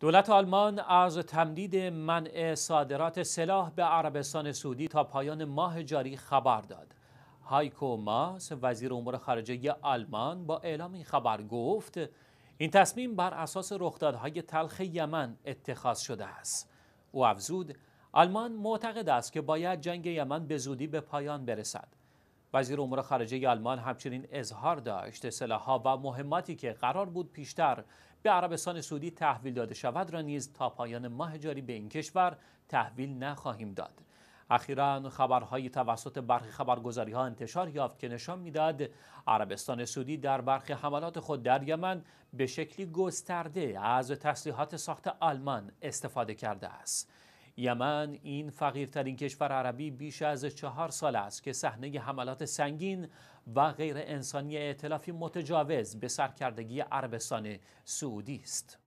دولت آلمان از تمدید منع صادرات سلاح به عربستان سعودی تا پایان ماه جاری خبر داد. هایکو ماس وزیر امور خارجه آلمان با اعلام این خبر گفت این تصمیم بر اساس رخدادهای تلخ یمن اتخاذ شده است. او افزود آلمان معتقد است که باید جنگ یمن به زودی به پایان برسد. وزیر امور خارجه آلمان همچنین اظهار داشت سلاح‌ها و مهماتی که قرار بود پیشتر به عربستان سعودی تحویل داده شود را نیز تا پایان ماه جاری به این کشور تحویل نخواهیم داد اخیرا خبرهایی توسط برخی خبرگزاری ها انتشار یافت که نشان میداد عربستان سعودی در برخی حملات خود در یمن به شکلی گسترده از تسلیحات ساخت آلمان استفاده کرده است یمن این فقیرترین کشور عربی بیش از چهار سال است که صحنه حملات سنگین و غیر انسانی اعتلافی متجاوز به سرکردگی عربستان سعودی است.